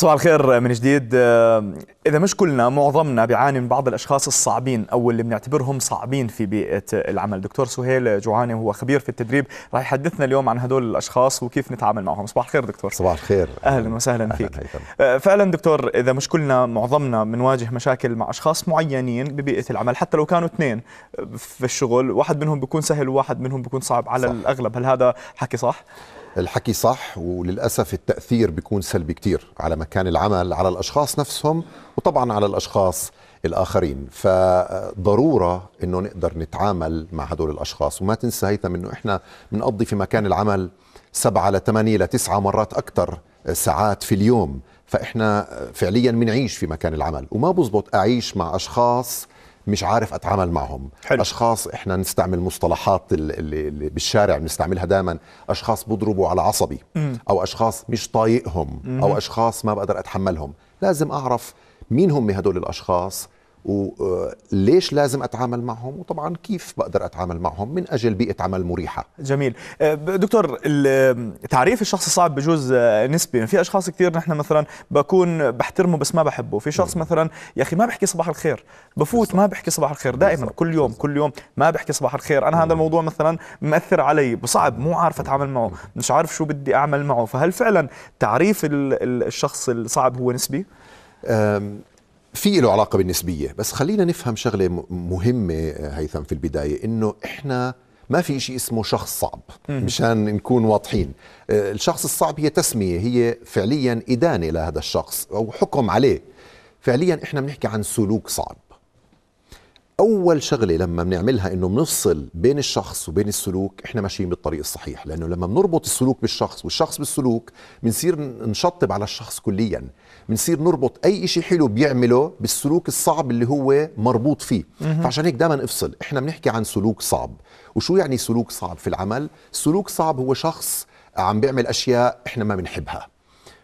صباح الخير من جديد إذا مش كلنا معظمنا بيعاني من بعض الأشخاص الصعبين أو اللي بنعتبرهم صعبين في بيئة العمل دكتور سهيل جوعاني وهو خبير في التدريب راح يحدثنا اليوم عن هدول الأشخاص وكيف نتعامل معهم صباح الخير دكتور صباح الخير أهلا وسهلا أهلاً فيك أهلاً. فعلا دكتور إذا مش كلنا معظمنا بنواجه مشاكل مع أشخاص معينين ببيئة العمل حتى لو كانوا اثنين آه، في الشغل واحد منهم بيكون سهل وواحد منهم بيكون صعب على صح. الأغلب هل هذا حكي صح؟ الحكي صح وللأسف التأثير بيكون سلبي كتير على مكان العمل على الأشخاص نفسهم وطبعا على الأشخاص الآخرين فضرورة أنه نقدر نتعامل مع هدول الأشخاص وما تنسى هيثم أنه إحنا بنقضي في مكان العمل سبعة لثمانية لتسعة مرات أكثر ساعات في اليوم فإحنا فعليا بنعيش في مكان العمل وما بزبط أعيش مع أشخاص مش عارف اتعامل معهم حلو. اشخاص احنا نستعمل مصطلحات اللي بالشارع بنستعملها دائما اشخاص بضربوا على عصبي م. او اشخاص مش طايقهم م. او اشخاص ما بقدر اتحملهم لازم اعرف مين هم هدول الاشخاص وليش آه، لازم اتعامل معهم وطبعا كيف بقدر اتعامل معهم من اجل بيئه عمل مريحه جميل آه، دكتور تعريف الشخص الصعب بجوز آه، نسبي في اشخاص كثير نحن مثلا بكون بحترمه بس ما بحبه في شخص مثلا يا اخي ما بحكي صباح الخير بفوت ما بحكي صباح الخير دائما كل يوم كل يوم ما بحكي صباح الخير انا هذا الموضوع مثلا مأثر علي صعب مو عارف اتعامل معه مش عارف شو بدي اعمل معه فهل فعلا تعريف الشخص الصعب هو نسبي في له علاقه بالنسبيه بس خلينا نفهم شغله مهمه آه، هيثم في البدايه انه احنا ما في شيء اسمه شخص صعب مشان نكون واضحين آه، الشخص الصعب هي تسميه هي فعليا ادانه لهذا الشخص او حكم عليه فعليا احنا بنحكي عن سلوك صعب اول شغله لما بنعملها انه بنفصل بين الشخص وبين السلوك احنا ماشيين بالطريق الصحيح لانه لما بنربط السلوك بالشخص والشخص بالسلوك بنصير نشطب على الشخص كليا بنصير نربط اي شيء حلو بيعمله بالسلوك الصعب اللي هو مربوط فيه فعشان هيك دائما افصل احنا بنحكي عن سلوك صعب وشو يعني سلوك صعب في العمل سلوك صعب هو شخص عم بيعمل اشياء احنا ما بنحبها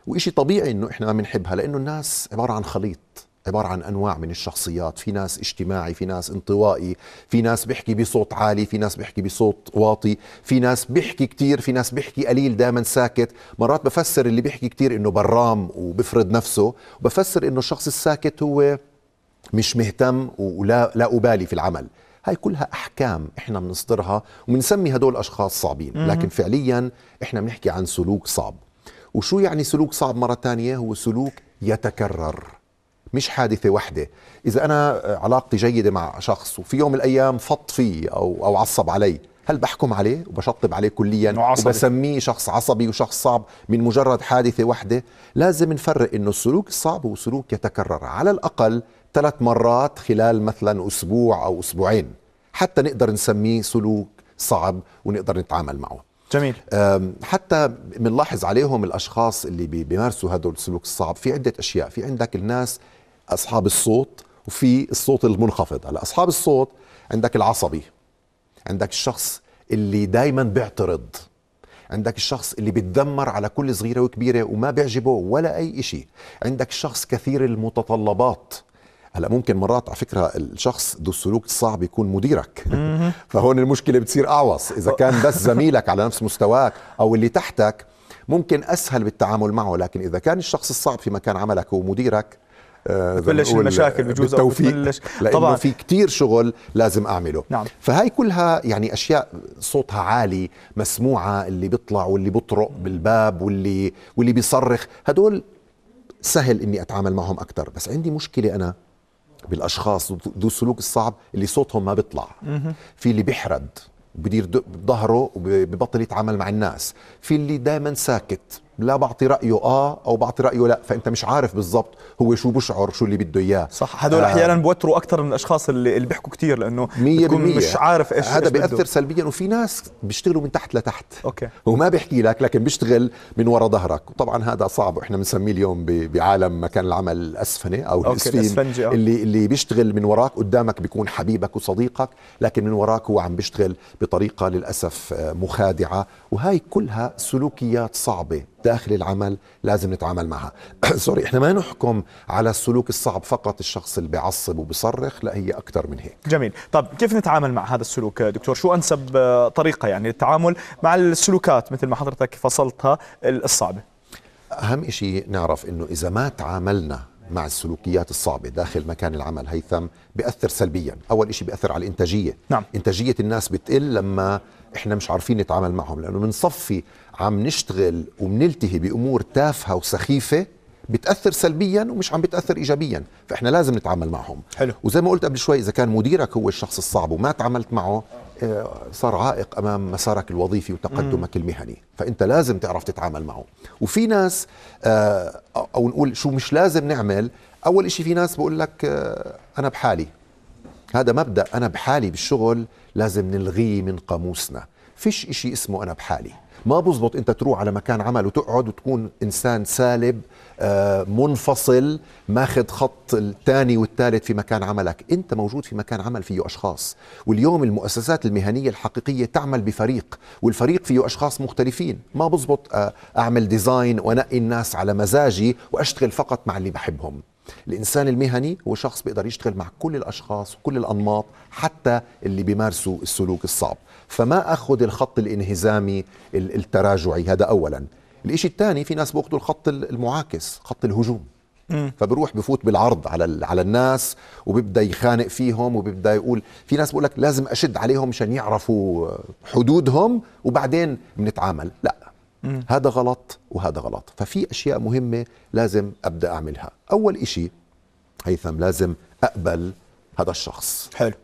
وإشي طبيعي انه احنا ما بنحبها لانه الناس عباره عن خليط عبارة عن أنواع من الشخصيات في ناس اجتماعي في ناس انطوائي في ناس بيحكي بصوت عالي في ناس بيحكي بصوت واطي في ناس بيحكي كتير في ناس بيحكي قليل دائما ساكت مرات بفسر اللي بيحكي كتير إنه برام وبفرض نفسه وبفسر إنه الشخص الساكت هو مش مهتم ولا لا أبالي في العمل هاي كلها احكام احنا بنصدرها وبنسمي هدول اشخاص صعبين لكن فعليا احنا بنحكي عن سلوك صعب وشو يعني سلوك صعب مره ثانيه هو سلوك يتكرر مش حادثة واحدة إذا أنا آه، علاقتي جيدة مع شخص وفي يوم من الأيام فط فيه أو, أو عصب علي هل بحكم عليه وبشطب عليه كليا وبسميه شخص عصبي وشخص صعب من مجرد حادثة واحدة لازم نفرق أنه السلوك الصعب هو سلوك يتكرر على الأقل ثلاث مرات خلال مثلا أسبوع أو أسبوعين حتى نقدر نسميه سلوك صعب ونقدر نتعامل معه جميل حتى بنلاحظ عليهم الاشخاص اللي بيمارسوا هدول السلوك الصعب في عده اشياء في عندك الناس اصحاب الصوت وفي الصوت المنخفض هلا اصحاب الصوت عندك العصبي عندك الشخص اللي دايما بيعترض عندك الشخص اللي بيتذمر على كل صغيره وكبيره وما بيعجبه ولا اي شيء عندك شخص كثير المتطلبات هلا ممكن مرات على فكره الشخص ذو السلوك الصعب يكون مديرك فهون المشكله بتصير اعوص اذا كان بس زميلك على نفس مستواك او اللي تحتك ممكن اسهل بالتعامل معه لكن اذا كان الشخص الصعب في مكان عملك هو مديرك بتبلش آه، المشاكل بجوز بالتوفيق بتبلش لانه طبعا. في كتير شغل لازم اعمله نعم. فهي كلها يعني اشياء صوتها عالي مسموعه اللي بيطلع واللي بطرق بالباب واللي واللي بيصرخ هدول سهل اني اتعامل معهم اكثر بس عندي مشكله انا بالاشخاص ذو السلوك الصعب اللي صوتهم ما بيطلع في اللي بيحرد بدير ظهره وببطل يتعامل مع الناس في اللي دائما ساكت لا بعطي رايه اه او بعطي رايه لا فانت مش عارف بالضبط هو شو بشعر شو اللي بده اياه صح هذول آه احيانا بوتروا اكثر من الاشخاص اللي, اللي بيحكوا كثير لانه 100% مش عارف ايش هذا بياثر سلبيا وفي ناس بيشتغلوا من تحت لتحت اوكي وما بيحكي لك لكن بيشتغل من ورا ظهرك وطبعا هذا صعب واحنا بنسميه اليوم بعالم مكان العمل الاسفنه او أوكي الاسفين آه. اللي اللي بيشتغل من وراك قدامك بيكون حبيبك وصديقك لكن من وراك هو عم بيشتغل بطريقه للاسف آه، مخادعه وهي كلها سلوكيات صعبه داخل العمل لازم نتعامل معها سوري احنا ما نحكم على السلوك الصعب فقط الشخص اللي بيعصب وبصرخ لا هي اكثر من هيك جميل طب كيف نتعامل مع هذا السلوك دكتور شو انسب طريقه يعني للتعامل مع السلوكات مثل ما حضرتك فصلتها الصعبه اهم شيء نعرف انه اذا ما تعاملنا مع السلوكيات الصعبة داخل مكان العمل هيثم بيأثر سلبيا أول شيء بيأثر على الإنتاجية نعم. إنتاجية الناس بتقل لما احنا مش عارفين نتعامل معهم لانه بنصفي عم نشتغل وبنلتهي بامور تافهه وسخيفه بتاثر سلبيا ومش عم بتاثر ايجابيا فاحنا لازم نتعامل معهم حلو. وزي ما قلت قبل شوي اذا كان مديرك هو الشخص الصعب وما تعاملت معه آه، صار عائق امام مسارك الوظيفي وتقدمك مم. المهني فانت لازم تعرف تتعامل معه وفي ناس آه، او نقول شو مش لازم نعمل اول شيء في ناس بقول لك آه، انا بحالي هذا مبدا انا بحالي بالشغل لازم نلغيه من قاموسنا فيش إشي اسمه انا بحالي ما بزبط انت تروح على مكان عمل وتقعد وتكون انسان سالب آه، منفصل ماخذ خط الثاني والثالث في مكان عملك انت موجود في مكان عمل فيه اشخاص واليوم المؤسسات المهنيه الحقيقيه تعمل بفريق والفريق فيه اشخاص مختلفين ما بزبط آه، اعمل ديزاين وانقي الناس على مزاجي واشتغل فقط مع اللي بحبهم الانسان المهني هو شخص بيقدر يشتغل مع كل الاشخاص وكل الانماط حتى اللي بيمارسوا السلوك الصعب فما اخذ الخط الانهزامي التراجعي هذا اولا الإشي الثاني في ناس بياخذوا الخط المعاكس خط الهجوم فبروح بفوت بالعرض على على الناس وبيبدا يخانق فيهم وبيبدا يقول في ناس بقول لك لازم اشد عليهم مشان يعرفوا حدودهم وبعدين بنتعامل لا هذا غلط وهذا غلط ففي أشياء مهمة لازم أبدأ أعملها أول إشي هيثم لازم أقبل هذا الشخص حلو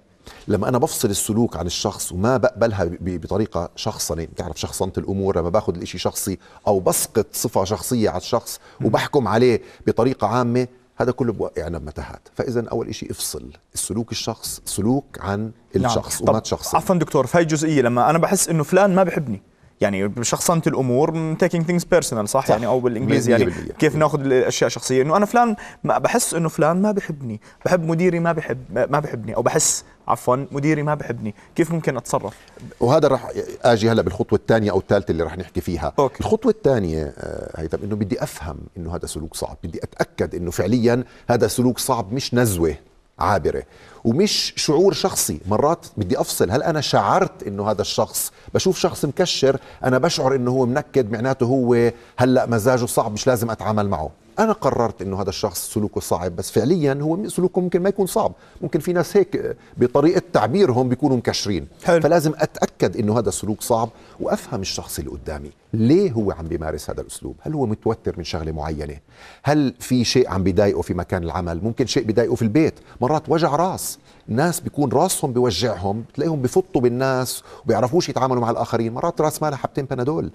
لما انا بفصل السلوك عن الشخص وما بقبلها بطريقه شخصنه يعني بتعرف شخصنه الامور لما باخذ الإشي شخصي او بسقط صفه شخصيه على الشخص وبحكم عليه بطريقه عامه هذا كله بوقعنا يعني بمتاهات فاذا اول شيء افصل السلوك الشخص سلوك عن نعم. الشخص نعم. وما شخص عفوا دكتور في هاي الجزئيه لما انا بحس انه فلان ما بحبني يعني شخصنت الامور تيكينج ثينجز بيرسونال صح, يعني او بالانجليزي يعني كيف ناخذ الاشياء شخصيه انه انا فلان ما بحس انه فلان ما بحبني بحب مديري ما بحب ما بحبني او بحس عفوا مديري ما بحبني كيف ممكن اتصرف وهذا راح اجي هلا بالخطوه الثانيه او الثالثه اللي راح نحكي فيها أوكي. الخطوه الثانيه آه، هيثم انه بدي افهم انه هذا سلوك صعب بدي اتاكد انه فعليا هذا سلوك صعب مش نزوه عابرة ومش شعور شخصي مرات بدي أفصل هل أنا شعرت إنه هذا الشخص بشوف شخص مكشر أنا بشعر إنه هو منكد معناته هو هلأ مزاجه صعب مش لازم أتعامل معه انا قررت انه هذا الشخص سلوكه صعب بس فعليا هو سلوكه ممكن ما يكون صعب ممكن في ناس هيك بطريقه تعبيرهم بيكونوا مكشرين حل. فلازم اتاكد انه هذا سلوك صعب وافهم الشخص اللي قدامي ليه هو عم بيمارس هذا الاسلوب هل هو متوتر من شغله معينه هل في شيء عم بيضايقه في مكان العمل ممكن شيء بيضايقه في البيت مرات وجع راس ناس بيكون راسهم بيوجعهم بتلاقيهم بفطوا بالناس وبيعرفوش يتعاملوا مع الاخرين مرات راس مالها حبتين بنادول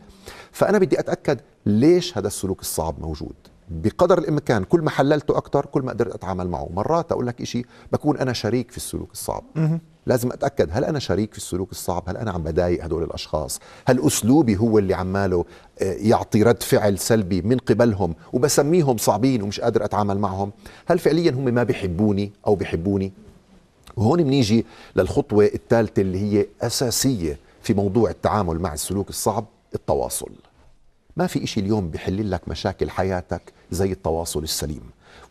فانا بدي اتاكد ليش هذا السلوك الصعب موجود بقدر الامكان كل ما حللته اكثر كل ما قدرت اتعامل معه مرات اقول لك شيء بكون انا شريك في السلوك الصعب لازم اتاكد هل انا شريك في السلوك الصعب هل انا عم بضايق هدول الاشخاص هل اسلوبي هو اللي عماله آه، يعطي رد فعل سلبي من قبلهم وبسميهم صعبين ومش قادر اتعامل معهم هل فعليا هم ما بحبوني او بحبوني وهون بنيجي للخطوه الثالثه اللي هي اساسيه في موضوع التعامل مع السلوك الصعب التواصل ما في إشي اليوم بحل لك مشاكل حياتك زي التواصل السليم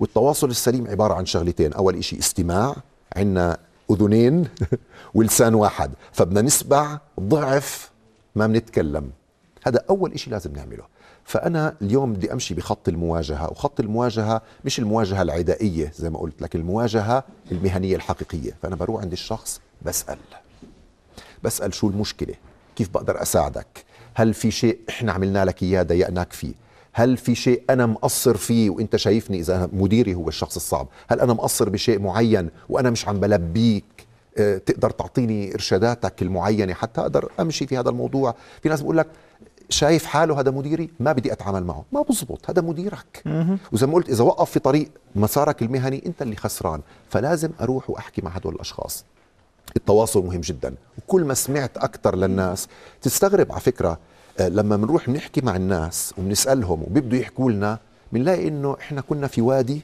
والتواصل السليم عبارة عن شغلتين أول إشي استماع عندنا أذنين ولسان واحد فبدنا نسمع ضعف ما بنتكلم هذا أول إشي لازم نعمله فأنا اليوم بدي أمشي بخط المواجهة وخط المواجهة مش المواجهة العدائية زي ما قلت لك المواجهة المهنية الحقيقية فأنا بروح عند الشخص بسأل بسأل شو المشكلة كيف بقدر أساعدك هل في شيء إحنا عملنا لك إياه ضايقناك فيه هل في شيء أنا مقصر فيه وأنت شايفني إذا مديري هو الشخص الصعب هل أنا مقصر بشيء معين وأنا مش عم بلبيك آه، تقدر تعطيني إرشاداتك المعينة حتى أقدر أمشي في هذا الموضوع في ناس بقول لك شايف حاله هذا مديري ما بدي اتعامل معه ما بزبط هذا مديرك وزي ما قلت اذا وقف في طريق مسارك المهني انت اللي خسران فلازم اروح واحكي مع هدول الاشخاص التواصل مهم جدا وكل ما سمعت اكثر للناس تستغرب على فكره آه، لما بنروح نحكي مع الناس وبنسالهم وبيبدوا يحكوا لنا بنلاقي انه احنا كنا في وادي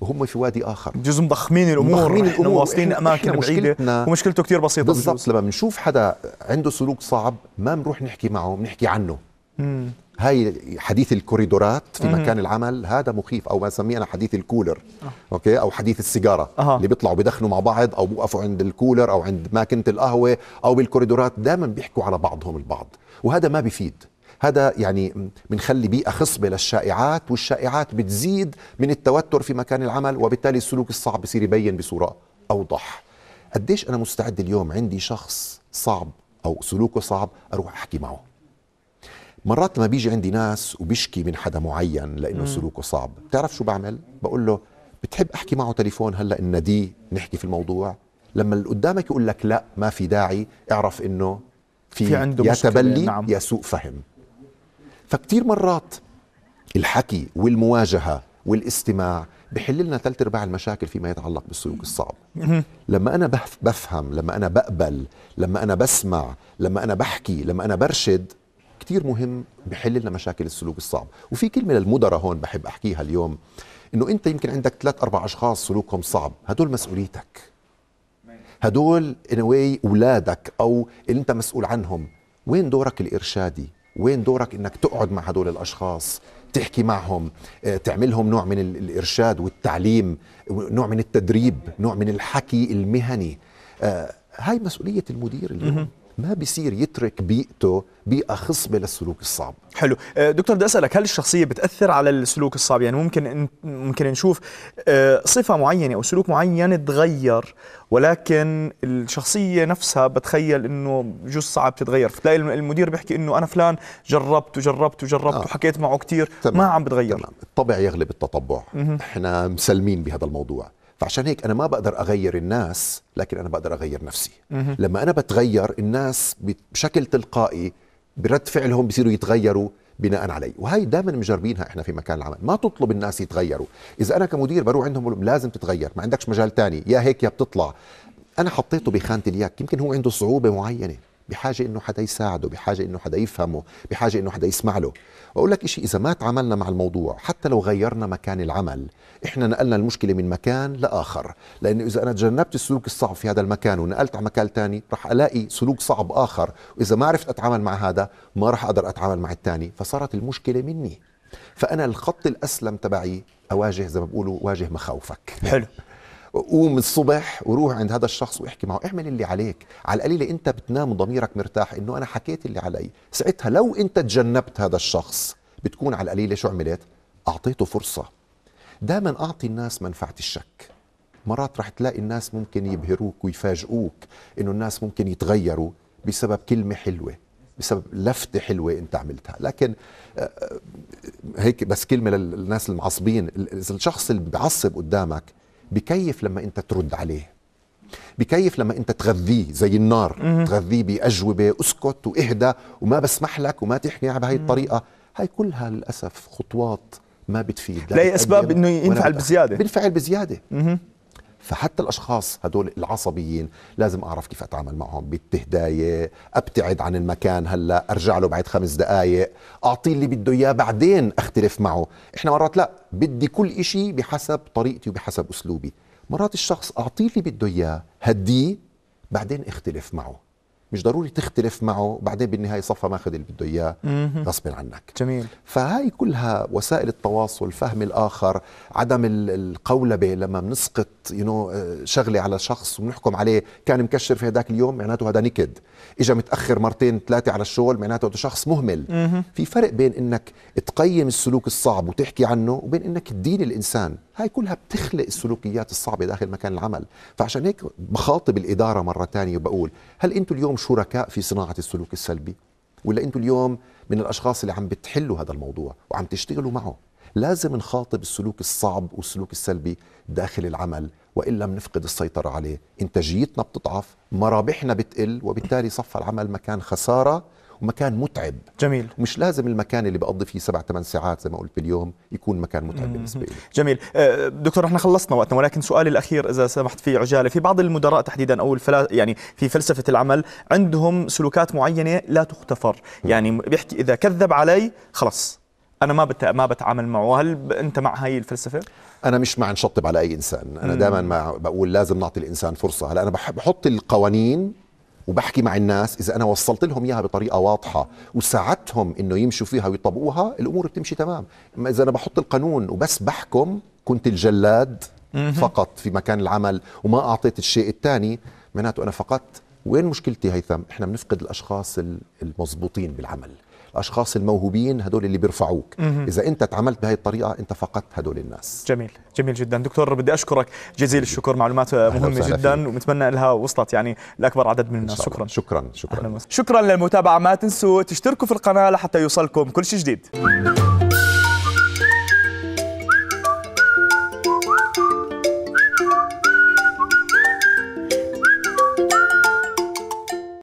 وهم في وادي اخر بجوز مضخمين الامور مضخمين الامور واصلين اماكن بعيده ومشكلته كثير بسيطه بالضبط لما بنشوف حدا عنده سلوك صعب ما بنروح نحكي معه بنحكي عنه مم. هاي حديث الكوريدورات في مكان العمل هذا مخيف او ما نسميه انا حديث الكولر أه. اوكي او حديث السيجاره اللي بيطلعوا بيدخنوا مع بعض او بوقفوا عند الكولر او عند ماكينه القهوه او بالكوريدورات دائما بيحكوا على بعضهم البعض وهذا ما بيفيد هذا يعني بنخلي بيئة خصبة للشائعات والشائعات بتزيد من التوتر في مكان العمل وبالتالي السلوك الصعب بصير يبين بصورة أوضح قديش أنا مستعد اليوم عندي شخص صعب أو سلوكه صعب أروح أحكي معه مرات لما بيجي عندي ناس وبيشكي من حدا معين لانه سلوكه صعب بتعرف شو بعمل بقول له بتحب احكي معه تليفون هلا دي نحكي في الموضوع لما اللي قدامك يقول لك لا ما في داعي اعرف انه في, في عنده يا تبلي نعم. يا سوء فهم فكتير مرات الحكي والمواجهه والاستماع بحل لنا ثلاث ارباع المشاكل فيما يتعلق بالسلوك الصعب لما انا بفهم لما انا بقبل لما انا بسمع لما انا بحكي لما انا برشد كتير مهم بحل لنا مشاكل السلوك الصعب وفي كلمه للمدراء هون بحب احكيها اليوم انه انت يمكن عندك ثلاث اربع اشخاص سلوكهم صعب هدول مسؤوليتك هدول ان واي اولادك او اللي انت مسؤول عنهم وين دورك الارشادي وين دورك انك تقعد مع هدول الاشخاص تحكي معهم آه، تعملهم نوع من الارشاد والتعليم نوع من التدريب نوع من الحكي المهني آه، هاي مسؤوليه المدير اليوم ما بيصير يترك بيئته بيئة خصبة للسلوك الصعب حلو آه، دكتور بدي أسألك هل الشخصية بتأثر على السلوك الصعب يعني ممكن ممكن نشوف آه، صفة معينة أو سلوك معين تغير ولكن الشخصية نفسها بتخيل إنه جو صعب تتغير فتلاقي المدير بيحكي إنه أنا فلان جربت وجربت وجربت آه. وحكيت معه كتير تمام. ما عم بتغير تمام. الطبع يغلب التطبع احنا مسلمين بهذا الموضوع فعشان هيك انا ما بقدر اغير الناس لكن انا بقدر اغير نفسي لما انا بتغير الناس بشكل تلقائي برد فعلهم بصيروا يتغيروا بناء علي وهي دائما مجربينها احنا في مكان العمل ما تطلب الناس يتغيروا اذا انا كمدير بروح عندهم بقول لازم تتغير ما عندكش مجال تاني يا هيك يا بتطلع انا حطيته بخانه الياك يمكن هو عنده صعوبه معينه بحاجه انه حدا يساعده بحاجه انه حدا يفهمه بحاجه انه حدا يسمع له واقول لك شيء اذا ما تعاملنا مع الموضوع حتى لو غيرنا مكان العمل احنا نقلنا المشكله من مكان لاخر لانه اذا انا تجنبت السلوك الصعب في هذا المكان ونقلت على مكان ثاني رح الاقي سلوك صعب اخر واذا ما عرفت اتعامل مع هذا ما رح اقدر اتعامل مع الثاني فصارت المشكله مني فانا الخط الاسلم تبعي اواجه زي ما بقولوا واجه مخاوفك حلو قوم الصبح وروح عند هذا الشخص واحكي معه اعمل اللي عليك على القليلة انت بتنام ضميرك مرتاح انه انا حكيت اللي علي ساعتها لو انت تجنبت هذا الشخص بتكون على القليلة شو عملت اعطيته فرصة دائما اعطي الناس منفعة الشك مرات رح تلاقي الناس ممكن يبهروك ويفاجئوك انه الناس ممكن يتغيروا بسبب كلمة حلوة بسبب لفتة حلوة أنت عملتها لكن آه، آه، هيك بس كلمة للناس المعصبين اذا الشخص اللي بعصب قدامك بكيف لما انت ترد عليه بكيف لما انت تغذيه زي النار مم. تغذيه باجوبه اسكت واهدى وما بسمح لك وما تحكي بهي الطريقه هاي كلها للاسف خطوات ما بتفيد لاي اسباب انه ينفعل بزياده بينفعل بزياده مم. فحتى الاشخاص هدول العصبيين لازم اعرف كيف اتعامل معهم بالتهدايه ابتعد عن المكان هلا ارجع له بعد خمس دقائق اعطيه اللي بده اياه بعدين اختلف معه احنا مرات لا بدي كل إشي بحسب طريقتي وبحسب اسلوبي مرات الشخص اعطيه اللي بده اياه هديه بعدين اختلف معه مش ضروري تختلف معه بعدين بالنهايه صفى ماخذ اللي بده اياه غصب عنك جميل فهاي كلها وسائل التواصل فهم الاخر عدم القولبه لما بنسقط يو نو آه، شغله على شخص وبنحكم عليه كان مكشر في هداك اليوم معناته هذا نكد اجى متاخر مرتين ثلاثه على الشغل معناته هذا شخص مهمل مم. في فرق بين انك تقيم السلوك الصعب وتحكي عنه وبين انك تدين الانسان هاي كلها بتخلق السلوكيات الصعبة داخل مكان العمل فعشان هيك بخاطب الإدارة مرة تانية وبقول هل أنتم اليوم شركاء في صناعة السلوك السلبي ولا أنتم اليوم من الأشخاص اللي عم بتحلوا هذا الموضوع وعم تشتغلوا معه لازم نخاطب السلوك الصعب والسلوك السلبي داخل العمل والا بنفقد السيطره عليه انتاجيتنا بتضعف مرابحنا بتقل وبالتالي صفى العمل مكان خساره ومكان متعب جميل مش لازم المكان اللي بقضي فيه سبع ثمان ساعات زي ما قلت باليوم يكون مكان متعب بالنسبه لي جميل أه، دكتور احنا خلصنا وقتنا ولكن سؤالي الاخير اذا سمحت في عجاله في بعض المدراء تحديدا او الفلا يعني في فلسفه العمل عندهم سلوكات معينه لا تغتفر يعني بيحكي اذا كذب علي خلص انا ما بت... ما بتعامل معه هل انت مع هاي الفلسفه انا مش مع نشطب على اي انسان انا دائما ما بقول لازم نعطي الانسان فرصه هلا انا بحط القوانين وبحكي مع الناس اذا انا وصلت لهم اياها بطريقه واضحه وساعدتهم انه يمشوا فيها ويطبقوها الامور بتمشي تمام اما اذا انا بحط القانون وبس بحكم كنت الجلاد فقط في مكان العمل وما اعطيت الشيء الثاني معناته انا فقدت وين مشكلتي هيثم احنا بنفقد الاشخاص المضبوطين بالعمل الاشخاص الموهوبين هدول اللي بيرفعوك مم. اذا انت تعاملت بهي الطريقه انت فقدت هدول الناس جميل جميل جدا دكتور بدي اشكرك جزيل الشكر معلومات مهمه جدا ونتمنى انها وصلت يعني لاكبر عدد من الناس شكرا شكرا شكرا شكرا للمتابعه ما تنسوا تشتركوا في القناه لحتى يوصلكم كل شيء جديد